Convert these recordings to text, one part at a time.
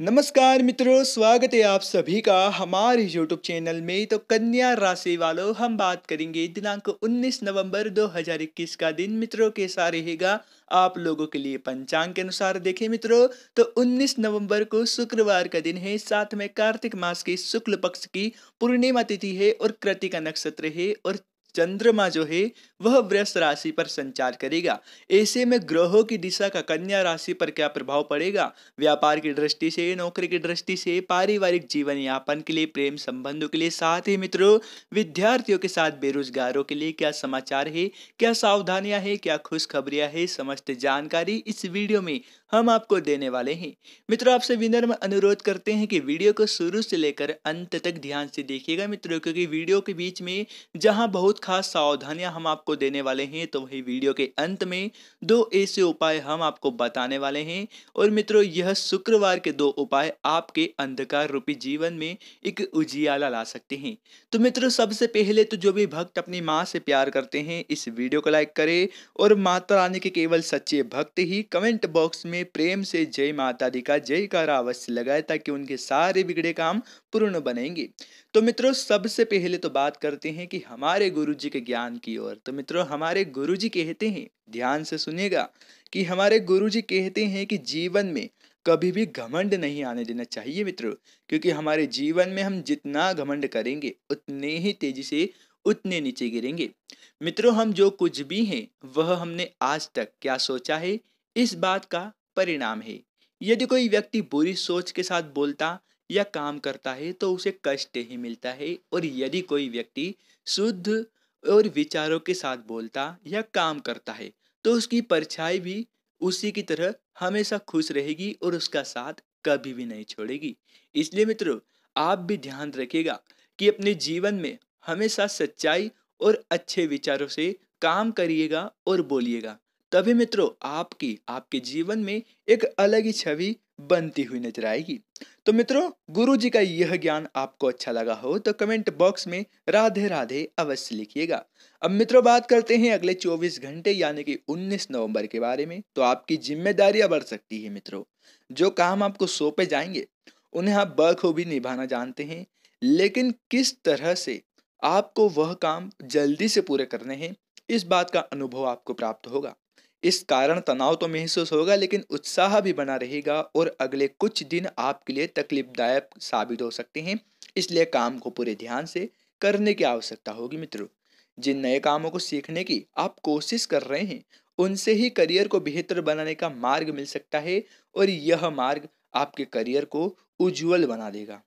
नमस्कार मित्रों स्वागत है आप सभी का हमारे यूट्यूब चैनल में तो कन्या राशि वालों हम बात करेंगे दिनांक 19 नवंबर 2021 का दिन मित्रों कैसा रहेगा आप लोगों के लिए पंचांग के अनुसार देखें मित्रों तो 19 नवंबर को शुक्रवार का दिन है साथ में कार्तिक मास के शुक्ल पक्ष की पूर्णिमा तिथि है और कृतिका नक्षत्र है और चंद्रमा जो है वह वृष राशि पर संचार करेगा ऐसे में ग्रहों की दिशा का कन्या राशि पर क्या प्रभाव पड़ेगा व्यापार की दृष्टि से नौकरी की दृष्टि से पारिवारिक जीवन यापन के लिए प्रेम संबंधों के लिए साथ ही मित्रों विद्यार्थियों के साथ बेरोजगारों के लिए क्या समाचार है क्या सावधानियां है क्या खुशखबरियां है समस्त जानकारी इस वीडियो में हम आपको देने वाले हैं मित्रों आपसे विनर में अनुरोध करते हैं कि वीडियो को शुरू से लेकर अंत तक ध्यान से देखिएगा मित्रों क्योंकि वीडियो के बीच में जहां बहुत खास सावधानियां हम आपको देने वाले हैं तो वही वीडियो के अंत में दो ऐसे उपाय हम आपको बताने वाले हैं और मित्रों यह शुक्रवार के दो उपाय आपके अंधकार रूपी जीवन में एक उजियाला ला सकते हैं तो मित्रों सबसे पहले तो जो भी भक्त अपनी माँ से प्यार करते हैं इस वीडियो को लाइक करे और माता रानी के केवल सच्चे भक्त ही कमेंट बॉक्स में में प्रेम से जय माता दी का जयकार अवश्य लगाए ताकि उनके सारे बिगड़े काम पूर्ण बनेंगे तो मित्रों सबसे पहले तो बात करते हैं कि हमारे गुरु जी के ज्ञान की ओर तो मित्रों हमारे गुरु जी कहते हैं ध्यान से सुनिएगा कि हमारे गुरु जी कहते हैं कि जीवन में कभी भी घमंड नहीं आने देना चाहिए मित्रों क्योंकि हमारे जीवन में हम जितना घमंड करेंगे उतने ही तेजी से उतने नीचे गिरेंगे मित्रों हम जो कुछ भी हैं वह हमने आज तक क्या सोचा है इस बात का परिणाम है यदि कोई व्यक्ति बुरी सोच के साथ बोलता या काम करता है तो उसे कष्ट ही मिलता है और यदि कोई व्यक्ति शुद्ध और विचारों के साथ बोलता या काम करता है तो उसकी परछाई भी उसी की तरह हमेशा खुश रहेगी और उसका साथ कभी भी नहीं छोड़ेगी इसलिए मित्रों आप भी ध्यान रखिएगा कि अपने जीवन में हमेशा सच्चाई और अच्छे विचारों से काम करिएगा और बोलिएगा तभी मित्रों आपकी आपके जीवन में एक अलग ही छवि बनती हुई नजर आएगी तो मित्रों गुरु जी का यह ज्ञान आपको अच्छा लगा हो तो कमेंट बॉक्स में राधे राधे अवश्य लिखिएगा अब मित्रों बात करते हैं अगले 24 घंटे यानी कि 19 नवंबर के बारे में तो आपकी जिम्मेदारियां बढ़ सकती है मित्रों जो काम आपको सौंपे जाएंगे उन्हें आप बखूबी निभाना जानते हैं लेकिन किस तरह से आपको वह काम जल्दी से पूरे करने हैं इस बात का अनुभव आपको प्राप्त होगा इस कारण तनाव तो महसूस होगा लेकिन उत्साह भी बना रहेगा और अगले कुछ दिन आपके लिए तकलीफदायक साबित हो सकते हैं इसलिए काम को पूरे ध्यान से करने की आवश्यकता होगी मित्रों जिन नए कामों को सीखने की आप कोशिश कर रहे हैं उनसे ही करियर को बेहतर बनाने का मार्ग मिल सकता है और यह मार्ग आपके करियर को उज्जवल बना देगा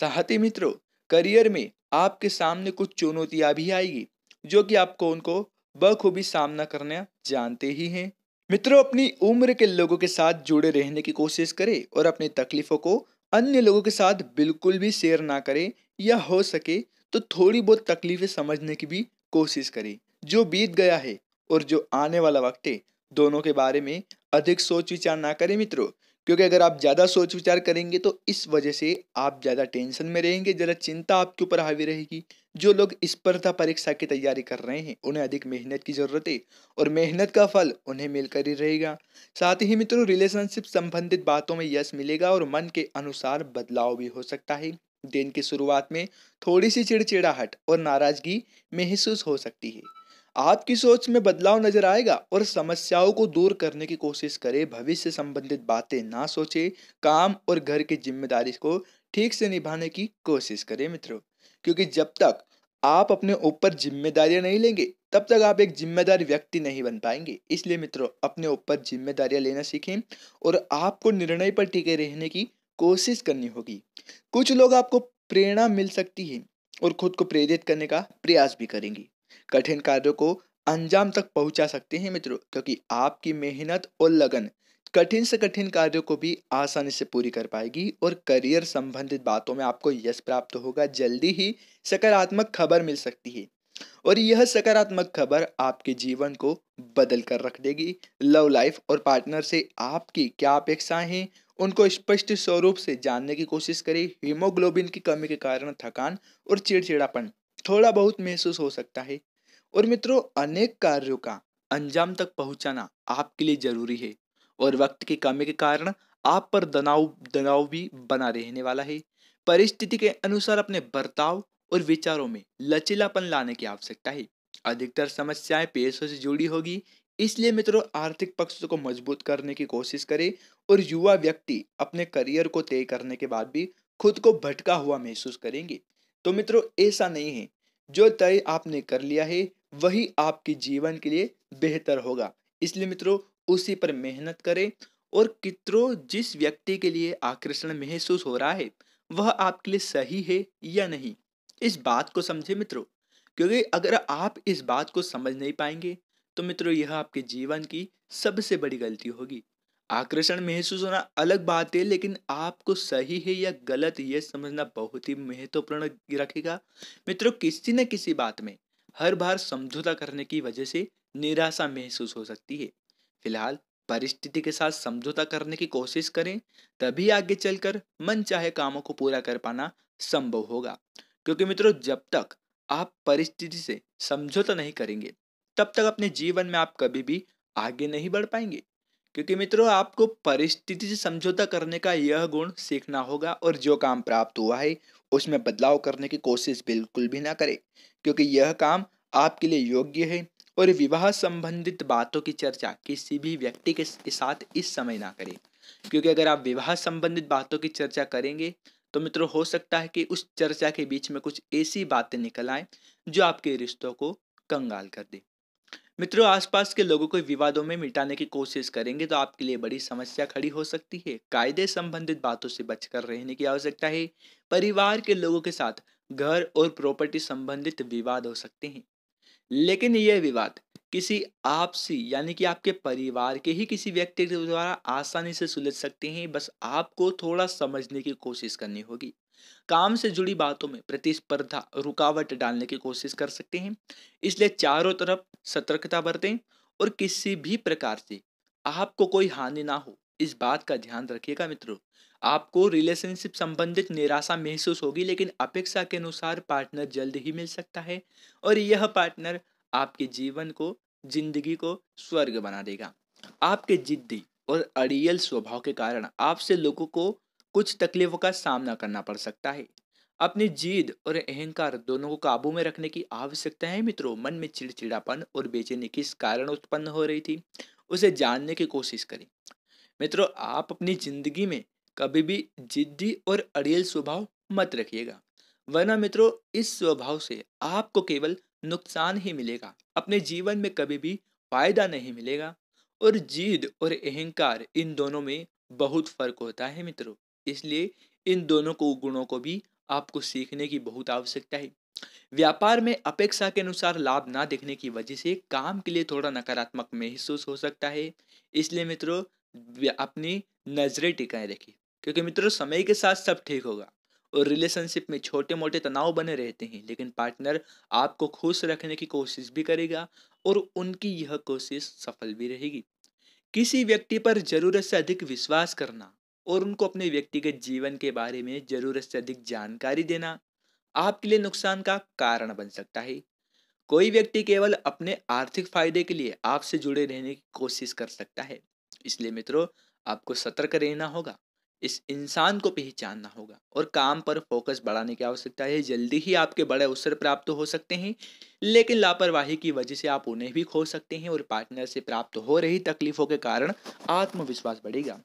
साथ ही मित्रों करियर में आपके सामने कुछ चुनौतियां भी आएगी जो कि आपको उनको बखूबी सामना करना जानते ही हैं मित्रों अपनी उम्र के लोगों के साथ जुड़े रहने की कोशिश करें और अपनी तकलीफों को अन्य लोगों के साथ बिल्कुल भी शेयर ना करें या हो सके तो थोड़ी बहुत तकलीफें समझने की भी कोशिश करें जो बीत गया है और जो आने वाला वक्त है दोनों के बारे में अधिक सोच विचार ना करें मित्रों क्योंकि अगर आप ज़्यादा सोच विचार करेंगे तो इस वजह से आप ज़्यादा टेंशन में रहेंगे ज़रा चिंता आपके ऊपर हावी रहेगी जो लोग स्पर्धा परीक्षा की तैयारी कर रहे हैं उन्हें अधिक मेहनत की ज़रूरत है और मेहनत का फल उन्हें मिलकर ही रहेगा साथ ही मित्रों रिलेशनशिप संबंधित बातों में यश मिलेगा और मन के अनुसार बदलाव भी हो सकता है दिन की शुरुआत में थोड़ी सी चिड़चिड़ाहट और नाराजगी महसूस हो सकती है आपकी सोच में बदलाव नजर आएगा और समस्याओं को दूर करने की कोशिश करें भविष्य संबंधित बातें ना सोचें काम और घर की जिम्मेदारी को ठीक से निभाने की कोशिश करें मित्रों क्योंकि जब तक आप अपने ऊपर जिम्मेदारियां नहीं लेंगे तब तक आप एक जिम्मेदार व्यक्ति नहीं बन पाएंगे इसलिए मित्रों अपने ऊपर जिम्मेदारियां लेना सीखें और आपको निर्णय पर टिके रहने की कोशिश करनी होगी कुछ लोग आपको प्रेरणा मिल सकती है और खुद को प्रेरित करने का प्रयास भी करेंगे कठिन कार्यों को अंजाम तक पहुंचा सकते हैं मित्रों क्योंकि आपकी मेहनत और लगन कठिन से कठिन कार्यों को भी आसानी से पूरी कर पाएगी और करियर संबंधित बातों में आपको यश प्राप्त होगा जल्दी ही सकारात्मक खबर मिल सकती है और यह सकारात्मक खबर आपके जीवन को बदल कर रख देगी लव लाइफ और पार्टनर से आपकी क्या अपेक्षाएं हैं उनको स्पष्ट स्वरूप से जानने की कोशिश करें हीमोग्लोबिन की कमी के कारण थकान और चिड़चिड़ापन थोड़ा बहुत महसूस हो सकता है और मित्रों अनेक कार्यों का अंजाम तक पहुंचाना आपके लिए जरूरी है और वक्त की कमी के कारण आप पर दनाव दनाव भी बना रहने वाला है परिस्थिति के अनुसार अपने बर्ताव और विचारों में लचीलापन लाने की आवश्यकता है अधिकतर समस्याएं पेशों से जुड़ी होगी इसलिए मित्रों आर्थिक पक्ष को मजबूत करने की कोशिश करें और युवा व्यक्ति अपने करियर को तय करने के बाद भी खुद को भटका हुआ महसूस करेंगे तो मित्रों ऐसा नहीं है जो तय आपने कर लिया है वही आपके जीवन के लिए बेहतर होगा इसलिए मित्रों उसी पर मेहनत करें और कितरो जिस व्यक्ति के लिए आकर्षण महसूस हो रहा है वह आपके लिए सही है या नहीं इस बात को समझे मित्रों क्योंकि अगर आप इस बात को समझ नहीं पाएंगे तो मित्रों यह आपके जीवन की सबसे बड़ी गलती होगी आकर्षण महसूस होना अलग बात है लेकिन आपको सही है या गलत यह समझना बहुत ही महत्वपूर्ण रखेगा मित्रों किसी न किसी बात में हर बार समझौता करने की वजह से निराशा महसूस हो सकती है फिलहाल परिस्थिति के साथ समझौता करने की कोशिश करें तभी आगे चलकर मन चाहे कामों को पूरा कर पाना संभव होगा क्योंकि मित्रों जब तक आप परिस्थिति से समझौता नहीं करेंगे तब तक अपने जीवन में आप कभी भी आगे नहीं बढ़ पाएंगे क्योंकि मित्रों आपको परिस्थिति से समझौता करने का यह गुण सीखना होगा और जो काम प्राप्त हुआ है उसमें बदलाव करने की कोशिश बिल्कुल भी ना करें क्योंकि यह काम आपके लिए योग्य है और विवाह संबंधित बातों की चर्चा किसी भी व्यक्ति के साथ इस समय ना करें क्योंकि अगर आप विवाह संबंधित बातों की चर्चा करेंगे तो मित्रों हो सकता है कि उस चर्चा के बीच में कुछ ऐसी बातें निकल आए जो आपके रिश्तों को कंगाल कर दें मित्रों आसपास के लोगों को विवादों में मिटाने की कोशिश करेंगे तो आपके लिए बड़ी समस्या खड़ी हो सकती है कायदे संबंधित बातों से बचकर रहने की आवश्यकता है परिवार के लोगों के साथ घर और प्रॉपर्टी संबंधित विवाद हो सकते हैं लेकिन यह विवाद किसी आपसी यानी कि आपके परिवार के ही किसी व्यक्ति के द्वारा आसानी से सुलझ सकते हैं बस आपको थोड़ा समझने की कोशिश करनी होगी काम से जुड़ी बातों में प्रतिस्पर्धा रुकावट डालने की कोशिश कर सकते हैं इसलिए चारों तरफ सतर्कता बरतें और किसी भी प्रकार से आपको कोई हानि ना हो इस बात का ध्यान रखिएगा मित्रों आपको रिलेशनशिप संबंधित निराशा महसूस होगी लेकिन अपेक्षा के अनुसार पार्टनर जल्द ही मिल सकता है और यह पार्टनर आपके जीवन को जिंदगी को स्वर्ग बना देगा आपके जिद्दी और अड़ियल स्वभाव के कारण आपसे लोगों को कुछ तकलीफों का सामना करना पड़ सकता है अपनी जीद और अहंकार दोनों को काबू में रखने की आवश्यकता है मित्रों मन में चिड़चिड़ापन और बेचैनी किस कारण उत्पन्न हो रही थी उसे जानने की कोशिश करें मित्रों आप अपनी जिंदगी में कभी भी जिद्दी और अड़ियल स्वभाव मत रखिएगा वरना मित्रों इस स्वभाव से आपको केवल नुकसान ही मिलेगा अपने जीवन में कभी भी फायदा नहीं मिलेगा और जीद और अहंकार इन दोनों में बहुत फर्क होता है मित्रों इसलिए इन दोनों को गुणों को भी आपको सीखने की बहुत आवश्यकता है व्यापार में अपेक्षा के अनुसार लाभ ना देखने की वजह से काम के लिए थोड़ा नकारात्मक महसूस हो सकता है इसलिए मित्रों अपनी नज़रें टिकाए रखिए क्योंकि मित्रों समय के साथ सब ठीक होगा और रिलेशनशिप में छोटे मोटे तनाव बने रहते हैं लेकिन पार्टनर आपको खुश रखने की कोशिश भी करेगा और उनकी यह कोशिश सफल भी रहेगी किसी व्यक्ति पर ज़रूरत से अधिक विश्वास करना और उनको अपने व्यक्तिगत जीवन के बारे में ज़रूरत से अधिक जानकारी देना आपके लिए नुकसान का कारण बन सकता है कोई व्यक्ति केवल अपने आर्थिक फायदे के लिए आपसे जुड़े रहने की कोशिश कर सकता है इसलिए मित्रों आपको सतर्क रहना होगा इस इंसान को पहचानना होगा और काम पर फोकस बढ़ाने की आवश्यकता है जल्दी ही आपके बड़े अवसर प्राप्त हो सकते हैं लेकिन लापरवाही की वजह से आप उन्हें भी खो सकते हैं और पार्टनर से प्राप्त हो रही तकलीफों के कारण आत्मविश्वास बढ़ेगा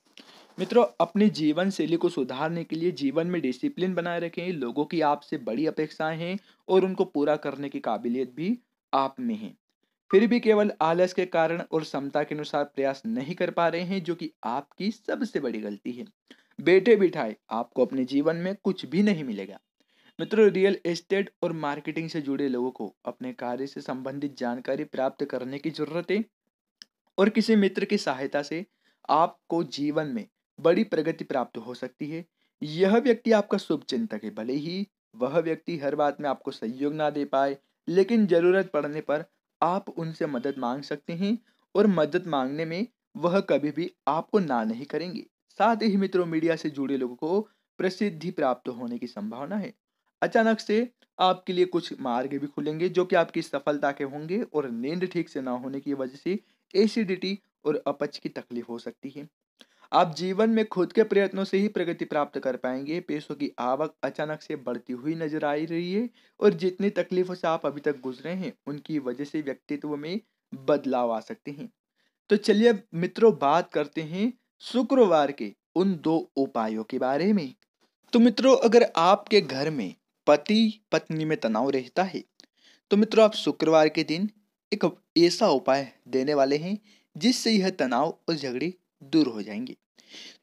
मित्रों अपनी जीवन शैली को सुधारने के लिए जीवन में डिसिप्लिन बनाए रखें लोगों की आपसे बड़ी अपेक्षाएं हैं और उनको पूरा करने की काबिलियत भी आप में है फिर भी केवल आलस के कारण और क्षमता के अनुसार प्रयास नहीं कर पा रहे हैं जो कि आपकी सबसे बड़ी गलती है बेटे बिठाए आपको अपने जीवन में कुछ भी नहीं मिलेगा मित्रों रियल एस्टेट और मार्केटिंग से जुड़े लोगों को अपने कार्य से संबंधित जानकारी प्राप्त करने की जरूरत है और किसी मित्र की सहायता से आपको जीवन में बड़ी प्रगति प्राप्त हो सकती है यह व्यक्ति आपका शुभ चिंतक है भले ही वह व्यक्ति हर बात में आपको सहयोग ना दे पाए लेकिन ज़रूरत पड़ने पर आप उनसे मदद मांग सकते हैं और मदद मांगने में वह कभी भी आपको ना नहीं करेंगे साथ ही मित्रों मीडिया से जुड़े लोगों को प्रसिद्धि प्राप्त होने की संभावना है अचानक से आपके लिए कुछ मार्ग भी खुलेंगे जो कि आपकी सफलता के होंगे और नींद ठीक से ना होने की वजह से एसिडिटी और अपच की तकलीफ हो सकती है आप जीवन में खुद के प्रयत्नों से ही प्रगति प्राप्त कर पाएंगे पैसों की आवक अचानक से बढ़ती हुई नजर आ रही है और जितनी तकलीफों से आप अभी तक गुजरे हैं उनकी वजह से व्यक्तित्व में बदलाव आ सकते हैं तो चलिए मित्रों बात करते हैं शुक्रवार के उन दो उपायों के बारे में तो मित्रों अगर आपके घर में पति पत्नी में तनाव रहता है तो मित्रों आप शुक्रवार के दिन एक ऐसा उपाय देने वाले हैं जिससे यह तनाव और झगड़े दूर हो जाएंगे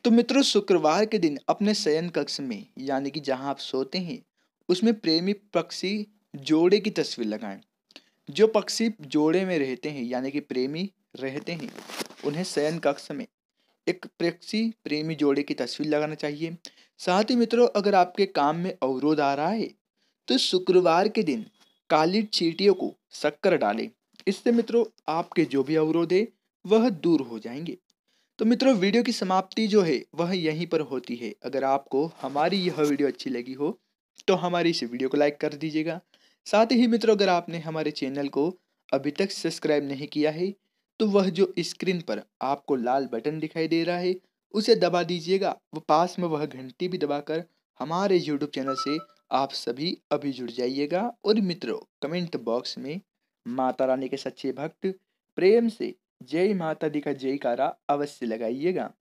तो मित्रों शुक्रवार के दिन अपने शयन कक्ष में यानी कि जहां आप सोते हैं उसमें प्रेमी पक्षी जोड़े की तस्वीर लगाएं जो पक्षी जोड़े में रहते हैं यानी कि प्रेमी रहते हैं उन्हें शयन कक्ष में एक पक्षी प्रेमी जोड़े की तस्वीर लगाना चाहिए साथ ही मित्रों अगर आपके काम में अवरोध आ रहा है तो शुक्रवार के दिन काली चीटियों को शक्कर डालें इससे मित्रों आपके जो भी अवरोध है वह दूर हो जाएंगे तो मित्रों वीडियो की समाप्ति जो है वह यहीं पर होती है अगर आपको हमारी यह वीडियो अच्छी लगी हो तो हमारी इस वीडियो को लाइक कर दीजिएगा साथ ही मित्रों अगर आपने हमारे चैनल को अभी तक सब्सक्राइब नहीं किया है तो वह जो स्क्रीन पर आपको लाल बटन दिखाई दे रहा है उसे दबा दीजिएगा व पास में वह घंटी भी दबाकर हमारे यूट्यूब चैनल से आप सभी अभी जुड़ जाइएगा और मित्रों कमेंट बॉक्स में माता रानी के सच्चे भक्त प्रेम से जय माता दी का जयकारा अवश्य लगाइएगा